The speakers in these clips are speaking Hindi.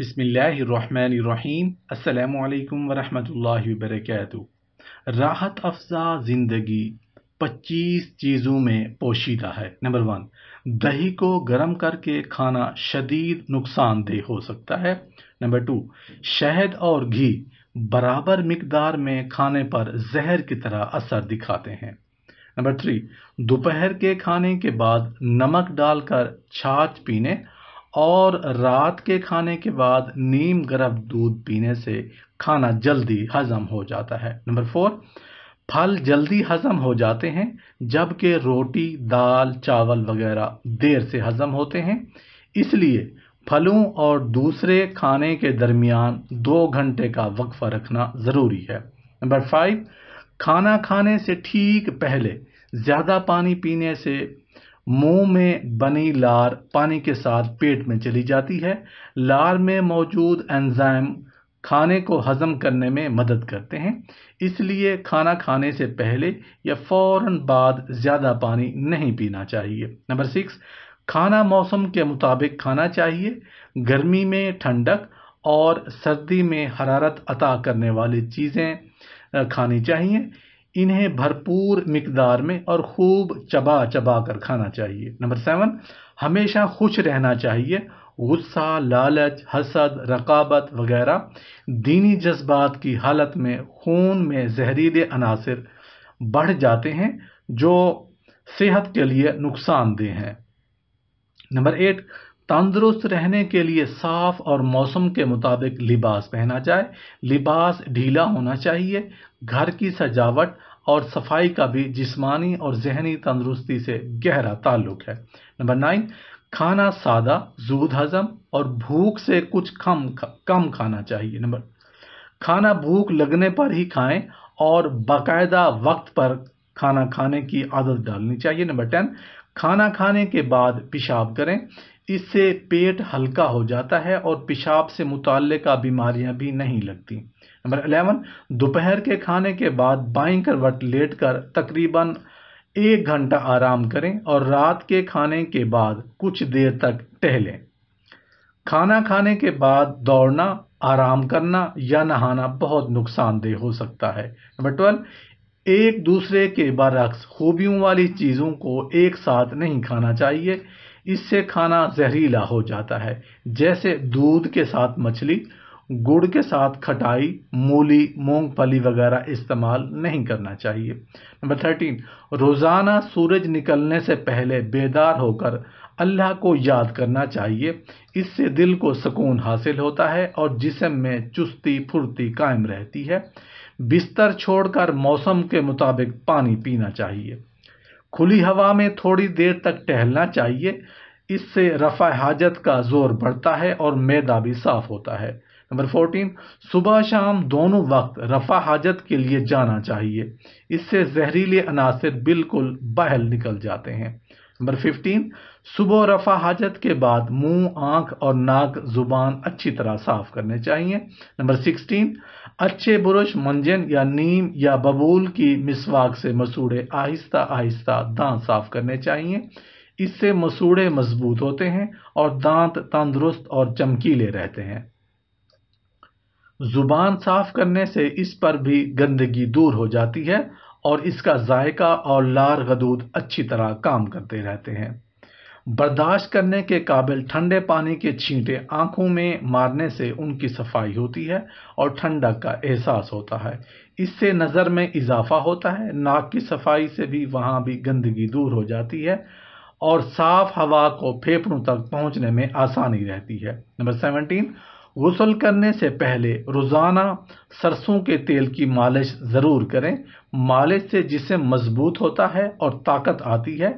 बिसमीम् अल्लाम वरहमतुल्लाहि वबरकातुहू राहत अफजा ज़िंदगी पच्चीस चीज़ों में पोशीदा है नंबर वन दही को गर्म करके खाना शदीद नुकसानदेह हो सकता है नंबर टू शहद और घी बराबर मकदार में खाने पर जहर की तरह असर दिखाते हैं नंबर थ्री दोपहर के खाने के बाद नमक डालकर छाछ पीने और रात के खाने के बाद नीम गर्म दूध पीने से खाना जल्दी हजम हो जाता है नंबर फोर फल जल्दी हजम हो जाते हैं जबकि रोटी दाल चावल वगैरह देर से हजम होते हैं इसलिए फलों और दूसरे खाने के दरमियान दो घंटे का वक्फा रखना ज़रूरी है नंबर फाइव खाना खाने से ठीक पहले ज़्यादा पानी पीने से मुंह में बनी लार पानी के साथ पेट में चली जाती है लार में मौजूद एंजाइम खाने को हजम करने में मदद करते हैं इसलिए खाना खाने से पहले या फौरन बाद ज़्यादा पानी नहीं पीना चाहिए नंबर सिक्स खाना मौसम के मुताबिक खाना चाहिए गर्मी में ठंडक और सर्दी में हरारत अता करने वाली चीज़ें खानी चाहिए इन्हें भरपूर मकदार में और खूब चबा चबा कर खाना चाहिए नंबर सेवन हमेशा खुश रहना चाहिए गुस्सा लालच हसद रकाबत वगैरह दीनी जज्बात की हालत में खून में जहरीले अनासर बढ़ जाते हैं जो सेहत के लिए नुकसानदेह हैं नंबर एट तंदुरुस्त रहने के लिए साफ और मौसम के मुताबिक लिबास पहना जाए लिबास ढीला होना चाहिए घर की सजावट और सफाई का भी जिस्मानी और जहनी तंदुरुस्ती से गहरा ताल्लुक है नंबर नाइन खाना सादा जूद हजम और भूख से कुछ कम कम खाना चाहिए नंबर खाना भूख लगने पर ही खाएं और बाकायदा वक्त पर खाना खाने की आदत डालनी चाहिए नंबर टेन खाना खाने के बाद पेशाब करें इससे पेट हल्का हो जाता है और पेशाब से मुतल बीमारियां भी नहीं लगती नंबर अलेवन दोपहर के खाने के बाद बाई करवट लेट कर तकरीबन एक घंटा आराम करें और रात के खाने के बाद कुछ देर तक टहलें खाना खाने के बाद दौड़ना आराम करना या नहाना बहुत नुकसानदेह हो सकता है नंबर ट्वेल्व एक दूसरे के बरक्स खूबियों वाली चीज़ों को एक साथ नहीं खाना चाहिए इससे खाना जहरीला हो जाता है जैसे दूध के साथ मछली गुड़ के साथ खटाई मूली मूंगफली वगैरह इस्तेमाल नहीं करना चाहिए नंबर थर्टीन रोज़ाना सूरज निकलने से पहले बेदार होकर अल्लाह को याद करना चाहिए इससे दिल को सुकून हासिल होता है और जिसम में चुस्ती फुर्ती कायम रहती है बिस्तर छोड़कर मौसम के मुताबिक पानी पीना चाहिए खुली हवा में थोड़ी देर तक टहलना चाहिए इससे रफ़ा हाजत का ज़ोर बढ़ता है और मैदा भी साफ़ होता है नंबर फोर्टीन सुबह शाम दोनों वक्त रफ़ा हाजत के लिए जाना चाहिए इससे जहरीले अनासर बिल्कुल बाहर निकल जाते हैं नंबर फिफ्टीन सुबह रफा हाजत के बाद मुंह आंख और नाक ज़ुबान अच्छी तरह साफ़ करने चाहिए नंबर सिक्सटीन अच्छे बुरश मंजन या नीम या बबूल की मिसवाक से मसूड़े आहिस्ता आहिस्ता दांत साफ करने चाहिए इससे मसूड़े मजबूत होते हैं और दांत तंदुरुस्त और चमकीले रहते हैं जुबान साफ करने से इस पर भी गंदगी दूर हो जाती है और इसका जायका और लार गदूद अच्छी तरह काम करते रहते हैं बर्दाश्त करने के काबिल ठंडे पानी के छींटे आंखों में मारने से उनकी सफाई होती है और ठंडक का एहसास होता है इससे नज़र में इजाफा होता है नाक की सफाई से भी वहाँ भी गंदगी दूर हो जाती है और साफ हवा को फेफड़ों तक पहुँचने में आसानी रहती है नंबर सेवनटीन गसल करने से पहले रोज़ाना सरसों के तेल की मालिश ज़रूर करें मालिश से जिसम मज़बूत होता है और ताकत आती है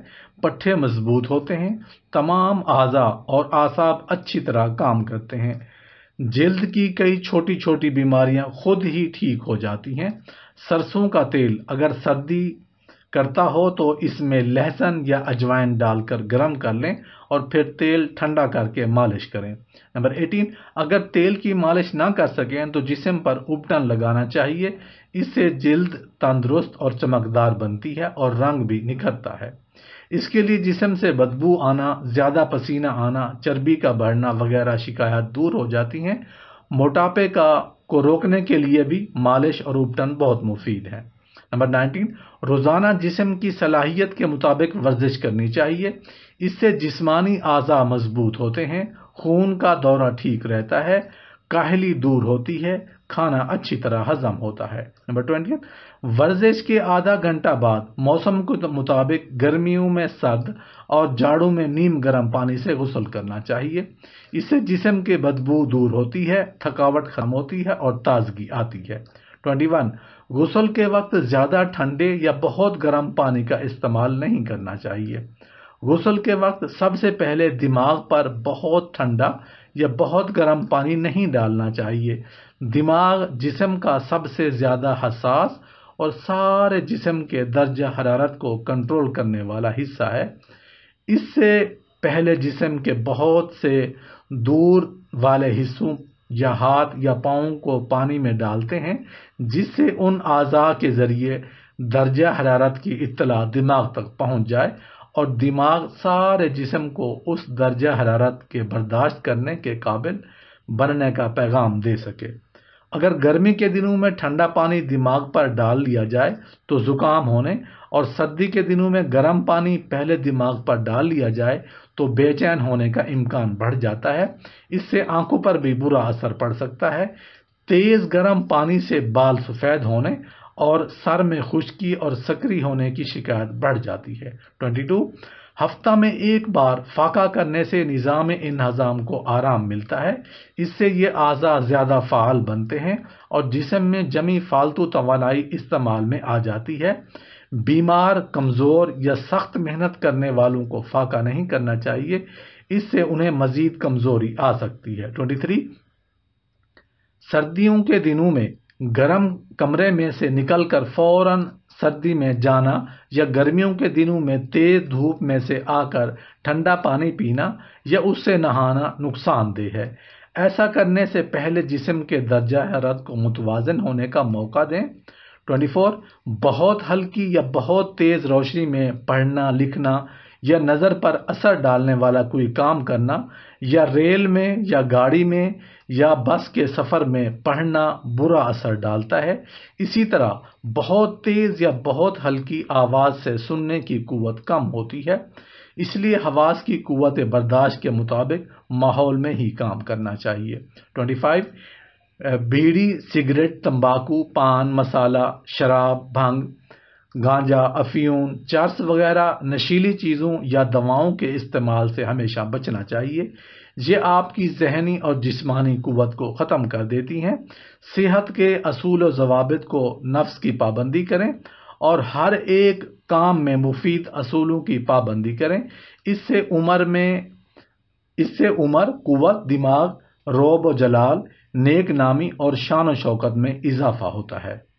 पट्ठे मज़बूत होते हैं तमाम अज़ा और आसाब अच्छी तरह काम करते हैं जल्द की कई छोटी छोटी बीमारियां खुद ही ठीक हो जाती हैं सरसों का तेल अगर सर्दी करता हो तो इसमें लहसुन या अजवाइन डालकर गर्म कर लें और फिर तेल ठंडा करके मालिश करें नंबर 18 अगर तेल की मालिश ना कर सकें तो जिसम पर उपटन लगाना चाहिए इससे जल्द तंदुरुस्त और चमकदार बनती है और रंग भी निखरता है इसके लिए जिसम से बदबू आना ज़्यादा पसीना आना चर्बी का बढ़ना वगैरह शिकायत दूर हो जाती हैं मोटापे का को रोकने के लिए भी मालिश और उपटन बहुत मुफीद है नंबर 19 रोज़ाना जिसम की सलाहियत के मुताबिक वर्जिश करनी चाहिए इससे जिस्मानी आज़ा मजबूत होते हैं खून का दौरा ठीक रहता है काहली दूर होती है खाना अच्छी तरह हजम होता है नंबर ट्वेंटी वर्जिश के आधा घंटा बाद मौसम के मुताबिक गर्मियों में सर्द और जाड़ों में नीम गर्म पानी से गसल करना चाहिए इससे जिसम के बदबू दूर होती है थकावट खत्म होती है और ताजगी आती है ट्वेंटी वन गसल के वक्त ज़्यादा ठंडे या बहुत गर्म पानी का इस्तेमाल नहीं करना चाहिए गसल के वक्त सबसे पहले दिमाग पर बहुत ठंडा या बहुत गर्म पानी नहीं डालना चाहिए दिमाग जिसम का सबसे ज़्यादा हसास और सारे जिसम के दर्ज हरारत को कंट्रोल करने वाला हिस्सा है इससे पहले जिसम के बहुत से दूर वाले हिस्सों या हाथ या पाँव को पानी में डालते हैं जिससे उन आज़ा के ज़रिए दर्जा हरारत की इतला दिमाग तक पहुंच जाए और दिमाग सारे जिसम को उस दर्ज हरारत के बर्दाश्त करने के काबिल बनने का पैगाम दे सके अगर गर्मी के दिनों में ठंडा पानी दिमाग पर डाल लिया जाए तो ज़ुकाम होने और सर्दी के दिनों में गर्म पानी पहले दिमाग पर डाल लिया जाए तो बेचैन होने का इम्कान बढ़ जाता है इससे आंखों पर भी बुरा असर पड़ सकता है तेज़ गर्म पानी से बाल सफ़ेद होने और सर में खुश्की और सक्री होने की शिकायत बढ़ जाती है 22 हफ्ता में एक बार फाका करने से निज़ाम हजाम को आराम मिलता है इससे ये अज़ा ज़्यादा फ़ाल बनते हैं और जिसम में जमी फालतू तोानाई इस्तेमाल में आ जाती है बीमार कमज़ोर या सख्त मेहनत करने वालों को फाका नहीं करना चाहिए इससे उन्हें मज़ीद कमज़ोरी आ सकती है 23 सर्दियों के दिनों में गर्म कमरे में से निकलकर फौरन सर्दी में जाना या गर्मियों के दिनों में तेज धूप में से आकर ठंडा पानी पीना या उससे नहाना नुकसानदेह है ऐसा करने से पहले जिसम के दर्जा हरत को मुतवाजन होने का मौका दें 24 बहुत हल्की या बहुत तेज़ रोशनी में पढ़ना लिखना या नज़र पर असर डालने वाला कोई काम करना या रेल में या गाड़ी में या बस के सफ़र में पढ़ना बुरा असर डालता है इसी तरह बहुत तेज़ या बहुत हल्की आवाज़ से सुनने की क़वत कम होती है इसलिए हवास की क़वत बर्दाश्त के मुताबिक माहौल में ही काम करना चाहिए 25 बीड़ी सिगरेट तंबाकू पान मसाला शराब भांग गांजा अफ़ीून चर्स वगैरह नशीली चीज़ों या दवाओं के इस्तेमाल से हमेशा बचना चाहिए ये आपकी जहनी और जिस्मानी कुत को ख़त्म कर देती हैं सेहत के असूल जवाबित को नफ्स की पाबंदी करें और हर एक काम में मुफीद असूलों की पाबंदी करें इससे उम्र में इससे उम्र कुत दिमाग रोब जलाल नेक नामी और शान शौकत में इजाफा होता है